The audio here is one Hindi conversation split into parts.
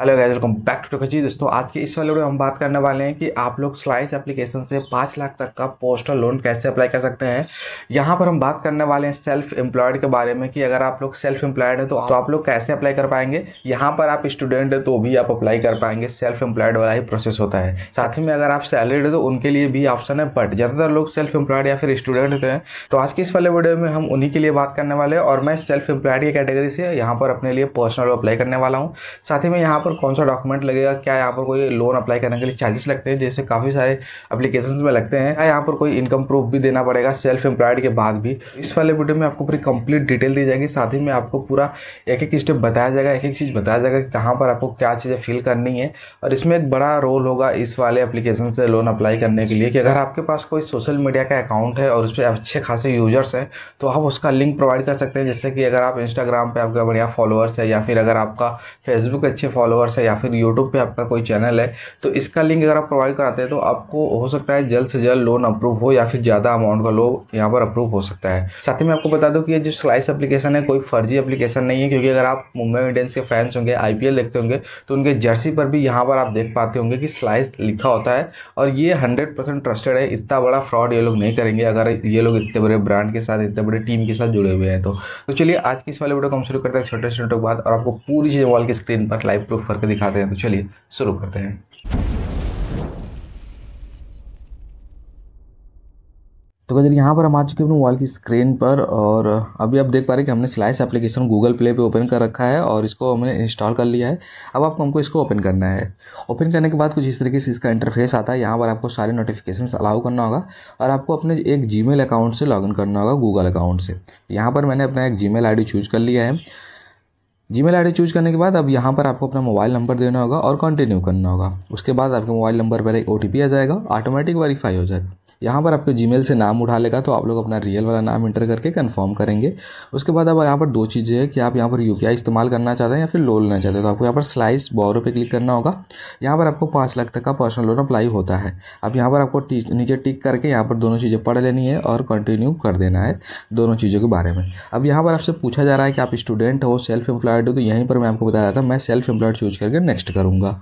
hello guys welcome back to टोखी दोस्तों आज के इस वाले वीडियो हम बात करने वाले हैं कि आप लोग स्लाइस एप्लीकेशन से पाँच लाख तक का पोस्टल लोन कैसे अप्लाई कर सकते हैं यहाँ पर हम बात करने वाले हैं सेल्फ एम्प्लॉयड के बारे में कि अगर आप लोग सेल्फ एम्प्लॉयड हैं तो, तो आप लोग कैसे अप्लाई कर पाएंगे यहाँ पर आप स्टूडेंट हैं तो भी आप अप्लाई कर पाएंगे सेल्फ एम्प्लॉयड वाला ही प्रोसेस होता है साथ ही में अगर आप सैलरीड है तो उनके लिए भी ऑप्शन है बट ज़्यादातर लोग सेल्फ एम्प्लॉयड या फिर स्टूडेंट होते हैं तो आज के इस वाले वीडियो में हम उन्हीं के लिए बात करने वाले हैं और मैं सेल्फ एम्प्लॉयड की कैटेगरी से यहाँ पर अपने लिए पर्सनल अप्लाई करने वाला हूँ साथ ही में यहाँ पर कौन सा डॉक्यूमेंट लगेगा क्या यहाँ पर कोई लोन अप्लाई करने के लिए चार्जेस लगते हैं जैसे काफ़ी सारे अप्लीकेशन में लगते हैं क्या यहाँ पर कोई इनकम प्रूफ भी देना पड़ेगा सेल्फ एम्प्लॉयड के बाद भी इस वाले वीडियो में आपको पूरी कंप्लीट डिटेल दी जाएगी साथ ही में आपको पूरा एक एक स्टेप बताया जाएगा एक एक चीज़ बताया जाएगा कि कहाँ पर आपको क्या चीज़ें फिल करनी है और इसमें एक बड़ा रोल होगा इस वाले एप्लीकेशन से लोन अप्लाई करने के लिए कि अगर आपके पास कोई सोशल मीडिया का अकाउंट है और उस पर अच्छे खासे यूजर्स हैं तो आप उसका लिंक प्रोवाइड कर सकते हैं जैसे कि अगर आप इंस्टाग्राम पर आपका बढ़िया फॉलोअर्स है या फिर अगर आपका फेसबुक अच्छे फॉलोअर्स फॉलोअर्स है या फिर यूट्यूब पे आपका कोई चैनल है तो इसका लिंक अगर आप प्रोवाइड कराते हैं तो आपको हो सकता है जल्द से जल्द लोन अप्रूव हो या फिर ज़्यादा अमाउंट का लोन यहाँ पर अप्रूव हो सकता है साथ ही मैं आपको बता दूँ कि ये जो स्लाइस एप्लीकेशन है कोई फर्जी एप्लीकेशन नहीं है क्योंकि अगर आप मुंबई इंडियंस के फैंस होंगे आई देखते होंगे तो उनके जर्सी पर भी यहाँ पर आप देख पाते होंगे कि स्लाइस लिखा होता है और ये हंड्रेड ट्रस्टेड है इतना बड़ा फ्रॉड ये लोग नहीं करेंगे अगर ये लोग इतने बड़े ब्रांड के साथ इतने बड़े टीम के साथ जुड़े हुए हैं तो, तो चलिए आज की इस वाले वीडियो को हम शुरू करते हैं छोटे छोटे बाद और आपको पूरी चीज़ वॉल की स्क्रीन पर लाइव प्रूफ फर्क दिखाते हैं तो चलिए शुरू करते हैं तो गजर यहाँ पर हम आ चुके हैं अपने मोबाइल की स्क्रीन पर और अभी आप देख पा रहे हैं कि हमने स्लाइस एप्लीकेशन गूगल प्ले पे ओपन कर रखा है और इसको हमने इंस्टॉल कर लिया है अब आपको हमको इसको ओपन करना है ओपन करने के बाद कुछ इस तरीके से इसका इंटरफेस आता है यहाँ पर आपको सारे नोटिफिकेशन अलाउ करना होगा और आपको अपने एक जी अकाउंट से लॉग करना होगा गूगल अकाउंट से यहाँ पर मैंने अपना एक जी मेल चूज कर लिया है जी मेल आई चूज करने के बाद अब यहाँ पर आपको अपना मोबाइल नंबर देना होगा और कंटिन्यू करना होगा उसके बाद आपके मोबाइल नंबर पर एक ओ आ जाएगा ऑटोमेटिक वेरीफाई हो जाएगा यहाँ पर आपके जीमेल से नाम उठा लेगा तो आप लोग अपना रियल वाला नाम इंटर करके कन्फर्म करेंगे उसके बाद अब यहाँ पर दो चीज़ें हैं कि आप यहाँ पर यू इस्तेमाल करना चाहते हैं या फिर लोन लेना चाहते हैं तो आपको यहाँ पर स्लाइस बॉरो पे क्लिक करना होगा यहाँ पर आपको पाँच लाख तक का पर्सनल लोन अप्लाई होता है अब यहाँ पर आपको नीचे टिक करके यहाँ पर दोनों चीज़ें पढ़ लेनी है और कंटिन्यू कर देना है दोनों चीज़ों के बारे में अब यहाँ पर आपसे पूछा जा रहा है कि आप स्टूडेंट हो सेल्फ एम्प्लॉयड हो तो यहीं पर मैं आपको बता रहा था मैं सेल्फ एम्प्लॉयड चूज करके नेक्स्ट करूँगा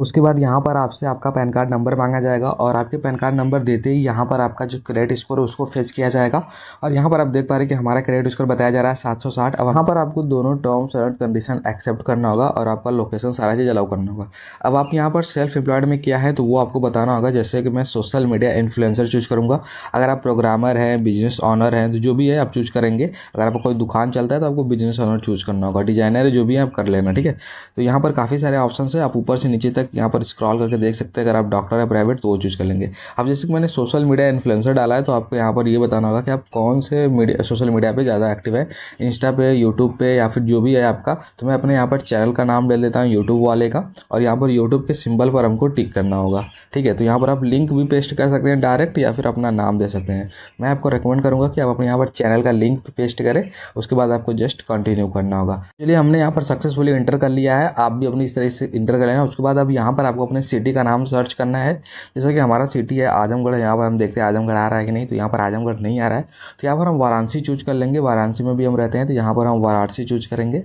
उसके बाद यहाँ पर आपसे आपका पैन कार्ड नंबर मांगा जाएगा और आपके पैन कार्ड नंबर देते ही यहाँ पर आपका जो क्रेडिट स्कोर उसको फेच किया जाएगा और यहाँ पर आप देख पा रहे हैं कि हमारा क्रेडिट स्कोर बताया जा रहा है सात सौ साठ अब वहाँ पर आपको दोनों टर्म्स एंड कंडीशन एक्सेप्ट करना होगा और आपका लोकेशन सारा चीज़ अलाउ करना होगा अब आप यहाँ पर सेल्फ एम्प्लॉयड में क्या है तो वो आपको बताना होगा जैसे कि मैं सोशल मीडिया इन्फ्लुएंसर चूज करूँगा अगर आप प्रोग्रामर हैं बिजनेस ऑनर हैं तो जो भी है आप चूज करेंगे अगर आपका कोई दुकान चलता है तो आपको बिजनेस ऑनर चूज करना होगा डिजाइनर जो भी है आप कर लेना ठीक है तो यहाँ पर काफ़ी सारे ऑप्शन है आप ऊपर से नीचे तक तक यहाँ पर स्क्रॉल करके देख सकते हैं अगर आप डॉक्टर है प्राइवेट तो वो चूज़ कर लेंगे अब जैसे कि मैंने सोशल मीडिया इन्फ्लुएंसर डाला है तो आपको यहाँ पर ये बताना होगा कि आप कौन से मीडिया सोशल मीडिया पर ज़्यादा एक्टिव है इंस्टा पे यूट्यूब पे या फिर जो भी है आपका तो मैं अपने यहाँ पर चैनल का नाम डाल देता हूँ यूट्यूब वाले का और यहाँ पर यूट्यूब के सिंबल पर हमको टिक करना होगा ठीक है तो यहाँ पर आप लिंक भी पेस्ट कर सकते हैं डायरेक्ट या फिर अपना नाम दे सकते हैं मैं आपको रिकमेंड करूँगा कि आप अपने यहाँ पर चैनल का लिंक पेस्ट करें उसके बाद आपको जस्ट कंटिन्यू करना होगा चलिए हमने यहाँ पर सक्सेसफुली इंटर कर लिया है आप भी अपनी इस तरह से इंटर कर लेना उसके बाद आप यहाँ पर आपको अपने सिटी का नाम सर्च करना है जैसे कि हमारा सिटी है आजमगढ़ यहाँ पर हम देखते हैं आजमगढ़ आ रहा है कि नहीं तो यहाँ पर आजमगढ़ नहीं आ रहा है तो यहाँ पर हम वाराणसी चूज कर लेंगे वाराणसी में भी हम रहते हैं तो यहाँ पर हम वाराणसी चूज करेंगे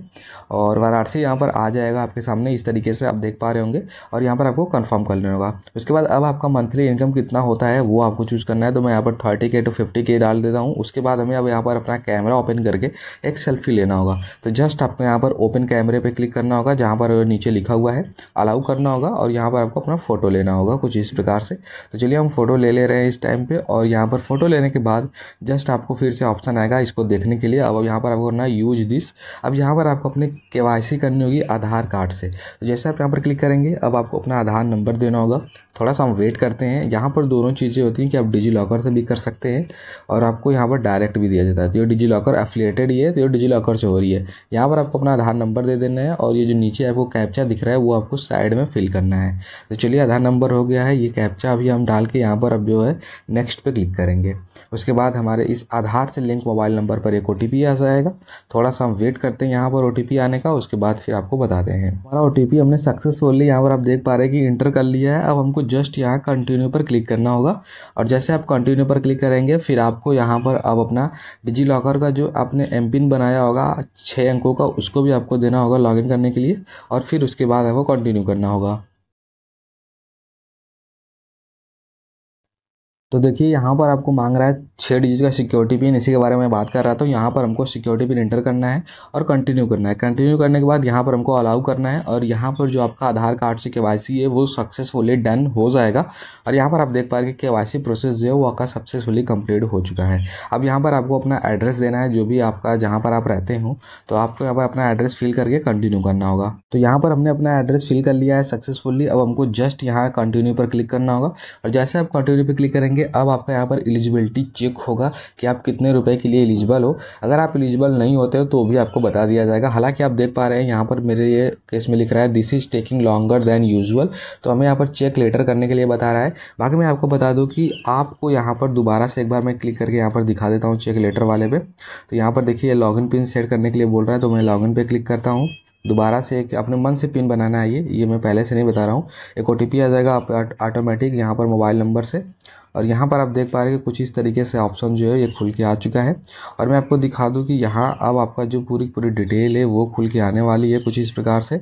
और वाराणसी यहाँ पर आ जाएगा आपके सामने इस तरीके से आप देख पा रहे होंगे और यहाँ पर आपको कन्फर्म कर लेना होगा उसके बाद अब आपका मंथली इनकम कितना होता है वो आपको चूज़ करना है तो मैं यहाँ पर थर्टी के टू फिफ्टी के डाल देता हूँ उसके बाद हमें अब यहाँ पर अपना कैमरा ओपन करके एक सेल्फी लेना होगा तो जस्ट आपको यहाँ पर ओपन कैमरे पर क्लिक करना होगा जहाँ पर नीचे लिखा हुआ है अलाउ करना होगा होगा और यहाँ पर आपको अपना फ़ोटो लेना होगा कुछ इस प्रकार से तो चलिए हम फ़ोटो ले ले रहे हैं इस टाइम पे और यहाँ पर फ़ोटो लेने के बाद जस्ट आपको फिर से ऑप्शन आएगा इसको देखने के लिए अब यहाँ पर आपको करना यूज दिस अब यहाँ पर आपको अपने के करनी होगी आधार कार्ड से तो जैसे आप यहाँ पर क्लिक करेंगे अब आपको अपना आधार नंबर देना होगा थोड़ा सा हम वेट करते हैं यहाँ पर दोनों चीज़ें होती हैं कि आप डिजी लॉकर से भी कर सकते हैं और आपको यहाँ पर डायरेक्ट भी दिया जाता है तो डिजी लॉकर एफिलेटेड ही है तो डिजी लॉकर से हो रही है यहाँ पर आपको अपना आधार नंबर दे देना है और ये जो नीचे आपको कैप्चा दिख रहा है वो आपको साइड में फिल करना है तो चलिए आधार नंबर हो गया है ये कैप्चा अभी हम डाल के यहाँ पर अब जो है नेक्स्ट पे क्लिक करेंगे उसके बाद हमारे इस आधार से लिंक मोबाइल नंबर पर एक ओ आ जाएगा थोड़ा सा हम वेट करते हैं यहाँ पर ओ आने का उसके बाद फिर आपको बताते हैं हमारा ओ हमने सक्सेसफुली यहाँ पर आप देख पा रहे हैं कि इंटर कर लिया है अब हमको जस्ट यहाँ कंटिन्यू पर क्लिक करना होगा और जैसे आप कंटिन्यू पर क्लिक करेंगे फिर आपको यहाँ पर अब अपना डिजी लॉकर का जो आपने एम पिन बनाया होगा छः अंकों का उसको भी आपको देना होगा लॉगिन करने के लिए और फिर उसके बाद आपको कंटिन्यू करना होगा तो देखिए यहाँ पर आपको मांग रहा है छः डिजिट का सिक्योरिटी पिन इसी के बारे में बात कर रहा था तो यहाँ पर हमको सिक्योरिटी पिन इंटर करना है और कंटिन्यू करना है कंटिन्यू करने के बाद यहाँ पर हमको अलाउ करना है और यहाँ पर जो आपका आधार कार्ड से के है वो सक्सेसफुली डन हो जाएगा और यहाँ पर आप देख पा रहे के वाई प्रोसेस जो है वो आपका सक्सेसफुली कम्प्लीट हो चुका है अब यहाँ पर आपको अपना एड्रेस देना है जो भी आपका जहाँ पर आप रहते हो तो आपको यहाँ पर अपना एड्रेस फिल करके कंटिन्यू करना होगा तो यहाँ पर हमने अपना एड्रेस फिल कर लिया है सक्सेसफुली अब हमको जस्ट यहाँ कंटिन्यू पर क्लिक करना होगा और जैसे आप कंटिन्यू पर क्लिक करेंगे करेंगे अब आपका यहाँ पर एलिजिबिलिटी चेक होगा कि आप कितने रुपए के लिए एलिजिबल हो अगर आप एलिजिबल नहीं होते हो तो भी आपको बता दिया जाएगा हालांकि आप देख पा रहे हैं यहाँ पर मेरे ये केस में लिख रहा है this is taking longer than usual तो हमें यहाँ पर चेक लेटर करने के लिए बता रहा है बाकी मैं आपको बता दूँ कि आपको यहाँ पर दोबारा से एक बार मैं क्लिक करके यहाँ पर दिखा देता हूँ चेक लेटर वाले पे तो यहाँ पर देखिए लॉगिन पिन सेट करने के लिए बोल रहा है तो मैं लॉगिन पर क्लिक करता हूँ दोबारा से एक अपने मन से पिन बनाना है ये ये मैं पहले से नहीं बता रहा हूँ एक ओ आ जाएगा आप ऑटोमेटिक यहाँ पर मोबाइल नंबर से और यहाँ पर आप देख पा रहे हैं कुछ इस तरीके से ऑप्शन जो है ये खुल के आ चुका है और मैं आपको दिखा दूँ कि यहाँ अब आपका जो पूरी पूरी डिटेल है वो खुल के आने वाली है कुछ इस प्रकार से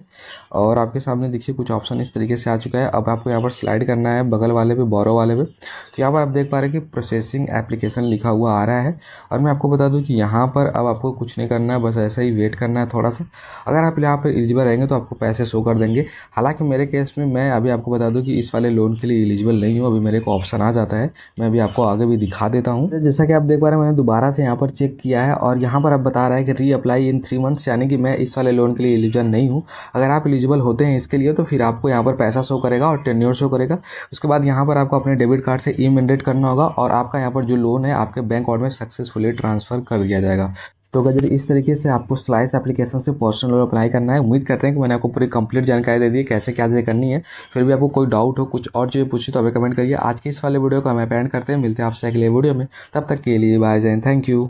और आपके सामने देखिए कुछ ऑप्शन इस तरीके से आ चुका है अब आपको यहाँ पर स्लाइड करना है बगल वाले पे बोरो वाले पे तो यहाँ पर आप देख पा रहे हैं कि प्रोसेसिंग एप्लीकेशन लिखा हुआ आ रहा है और मैं आपको बता दूँ कि यहाँ पर अब आपको कुछ नहीं करना है बस ऐसा ही वेट करना है थोड़ा सा अगर आप यहाँ पर एलिजिबल रहेंगे तो आपको पैसे शो कर देंगे हालाँकि मेरे केस में मैं अभी आपको बता दूँ कि इस वाले लोन के लिए एलिजिबल नहीं हूँ अभी मेरे को ऑप्शन आ जाता है है मैं भी आपको आगे भी दिखा देता हूँ जैसा कि आप देख पा रहे हैं मैंने दोबारा से यहाँ पर चेक किया है और यहाँ पर आप बता रहा है कि री अप्लाई इन थ्री मंथ्स यानी कि मैं इस वाले लोन के लिए एलिजिबल नहीं हूँ अगर आप एलिजिबल होते हैं इसके लिए तो फिर आपको यहाँ पर पैसा शो करेगा और टेन्योर शो करेगा उसके बाद यहाँ पर आपको अपने डेबिट कार्ड से ई मैंडेट करना होगा और आपका यहाँ पर जो लोन है आपके बैंक अकाउंट में सक्सेसफुली ट्रांसफर कर दिया जाएगा तो अगर इस तरीके से आपको स्लाइस एप्लीकेशन से पर्सनल लोन अप्लाई करना है उम्मीद करते हैं कि मैंने आपको पूरी कंप्लीट जानकारी दे दी है कैसे क्या करनी है फिर भी आपको कोई डाउट हो कुछ और चीज़ें पूछी तो अभी कमेंट करिए आज के इस वाले वीडियो को हमें पेंड करते हैं मिलते हैं आपसे अगले वीडियो में तब तक के लिए बाय जैन थैंक यू